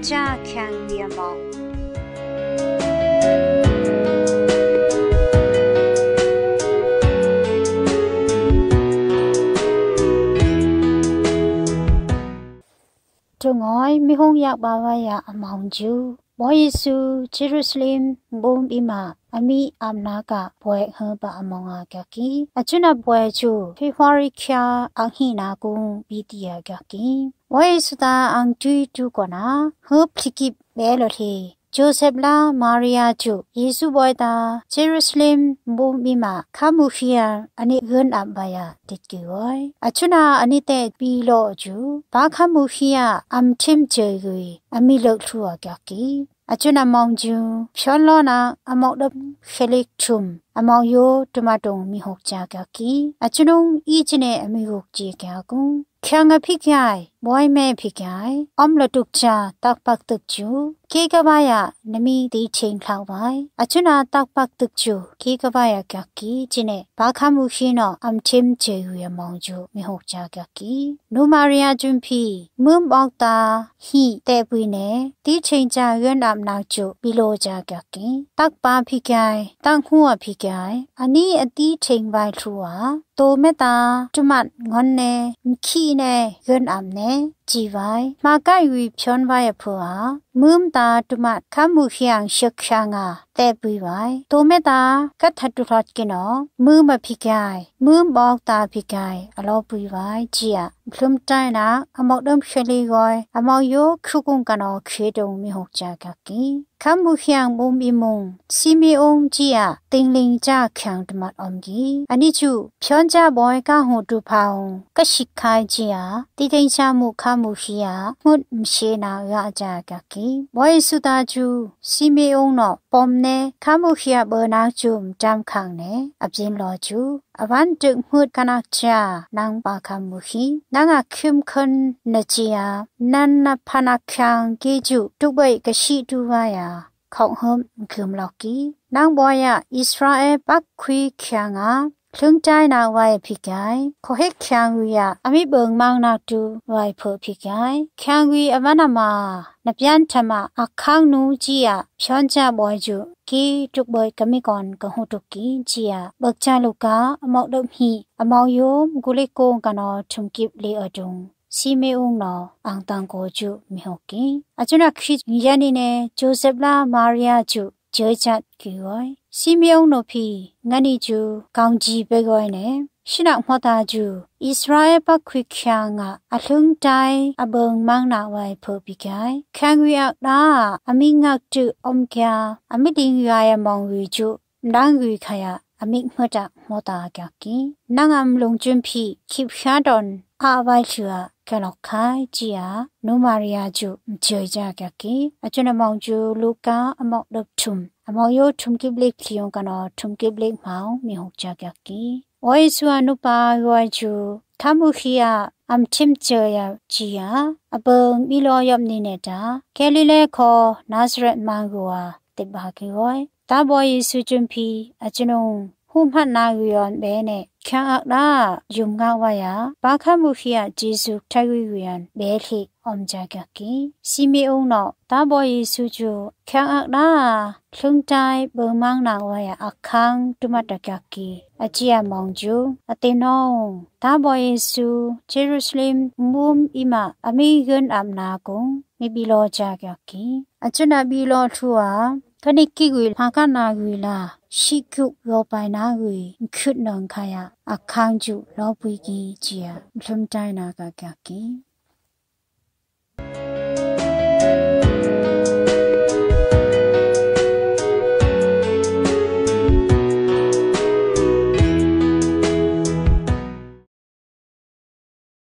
加强联盟。中爱咪红呀，爸爸呀，忙住。မောယေစုဂျေရုဆလင်ဘုံဘီမာအမီအမနာကဘွယ်ဟဘအမောင်ကကီအချွနဘွယ်ချုဖေဖော်ရီခါအဟိနာကုဘီတီယကကီဝေစတာအန်တီတူကနာဟောဖိကိဘဲလိုတီဂျိုဆက်လာမာရီယာကျူယေစုဘွယ်တာဂျေရုဆလင်ဘုံဘီမာခါမူဖီယာအနိဂွန်အဘယာတစ်ကီဝိုင်အချွနာအနိတဲ့ပီလော့ကျူဘာခါမူဖီယာအမ်ချင်းဂျေဂွေအမီလောက်ထူအကကီအချွနမောင်ကျွန်းဖျော်လောနာအမောက်ဒဖီလစ်ချွမ်အမောင်ယိုတမတုံမီဟုတ်ကြကကီအချနုံဤချနေအမီဟုတ်ကြကကုခံငဖိကဲဘွိုင်းမဲဖိကဲအမလတုကချာတောက်ပတ်တုချူကေကဘာယနမီဒီချင်းခေါပိုင်အချနာတောက်ပတ်တုချူကေကဘာယကကီချနေဘာခမှုရှိနောအမ်ချင်းချေယူရမောင်ကျူမဟုတ်ကြကကီနိုမာရီယာဂျွန်ဖီမွမ်ဘောက်တာဟီတဲ့ပွေနေဒီချင်းချာရွံ့နာမနာချူဘီလိုကြကကီတောက်ပါဖိကဲတန်ခုဝဖိကจอันนี้อดีအတီးခวိန်ပိုโตထมဟตတจุมัดงอนเนขี้เนเกินอับเนจีไว้มาใกล้วิพยนไวยผัวมืมตาจุมัดข้ามูเขียงเชกชางาแต่ปุยไว้ตโตเมตากัดทัดรอดกินอมือมาพิกายมือบอกตาพิกายอรลปุยไว้เจียဂလွမ်တိုင်းနာအမောက်ဒမ်ရှလီဂွိုင်အမောက်ယိုခုကုံကနောခေတုံမီဟုတ်ကြကကီခမ်မူဖြန်ဘုံမီမုံစီမီအုံကြီးယာတင်လင်ကြခံတမတ်အောင်ကြီးအနိချုဖြွန်ကြဘွိုင်ကဟိုတူဖောင်ကရှိခိုင်ကြီးယာတီတိန်ချမှုခမှုရှိယာမှုမရှိနာရကြကကီဘွိုင်စုတာကျူစီမီအုံနော်ပုံနေခမှုရှိယာဘနာကျုံတမ်ခံနေအပြင်းလောကျူအဝန်တုမှုကနာချာနန်ပါခမူဟီနာငါခိမ်ခွန်နချီယာနန်နဖနာခ ्यां ကေဂျုတုဘိတ်ကရှိတူဝါယာခေါင်ဟမ်ခိမ်လော်ကီနန်ဘောယာဣစရာအယ်ဘတ်ခွီခ ्यां ငါพลุงใจนาวายพิกายขอให้แข็งวิยาอมิเบิงมังนาตูวายเพอพิกายแข็งวิอมนามาနပြန်ထမအခန်းနူကြီးရဖြောင်းချဘောကျူကီတုဘကမိကွန်ကဟုတုကီကြီးရဘက်ချလူကအမောက်ဒုံဟီအမောင်ယုံဂုလေကုံကနော်ထုံကိပလီအဒုံစီမေုံနော်အန်တန်ကိုကျူမြဟုတ်ကီအကျွန်ခရစ်ယန်နီနေဂျိုးဆက်လာမာရီယာကျူเจอจัดกิวอยซิเมอุนโนพีงันนิจูกองจีเปกอยเนရှင်နောက်မတာဂျူဣသရေလပခွိချာငါအလုံတိုင်အဘုံမန်းနာဝိုင်ဖိုပိကైခံရရတာ အမိငေါတုအုံကျာအမိတင်ရရမောင်ဝီဂျူနန်းရီခယအမိမတာမတာကကီနငမ်လုံကျွန်းဖိခိဖျာဒွန်အာဝိုင်ချူ kenokai jia numaria ju mjoja kaki achuna mongju luka amok dop chum amoyo chumki blik phlion kana chumki blik mau mi hokja kaki oi su anupa yoi ju thamu khia am chim choya jia abang mi lo yom ni ne da kelile kho nazret manguwa tibaki yoi ta boy su chumpi achunong ဟုမှတ်နာယူရဘဲနဲ့ခန်းအရာယုံကဝါယာဘာခမှုခိယဂျေစုထိုက်ဝီဝီယန်ဘဲခိအုံကြကကီစီမီအုံတော့တာဘောယေစုကျူခန်းအရာလုံတိုင်းဘုံမန်းနာဝါယာအခန်းတုမတကကီအချီယမောင်ကျူအတင်နောတာဘောယေစုဂျေရုရှလင်မုမ်အီမာအမီဂန်အမ်နာကုံမိဘီလောကြကကီအချနာဘီလောထူဝါခနိကိကွေဖာကနာကွေလာရှိကုရောပိုင်နာကွေခွတ်နံခါယအခန်းကျူလောပွေကြီးကြီးလွမ်တိုင်းနာကကကီ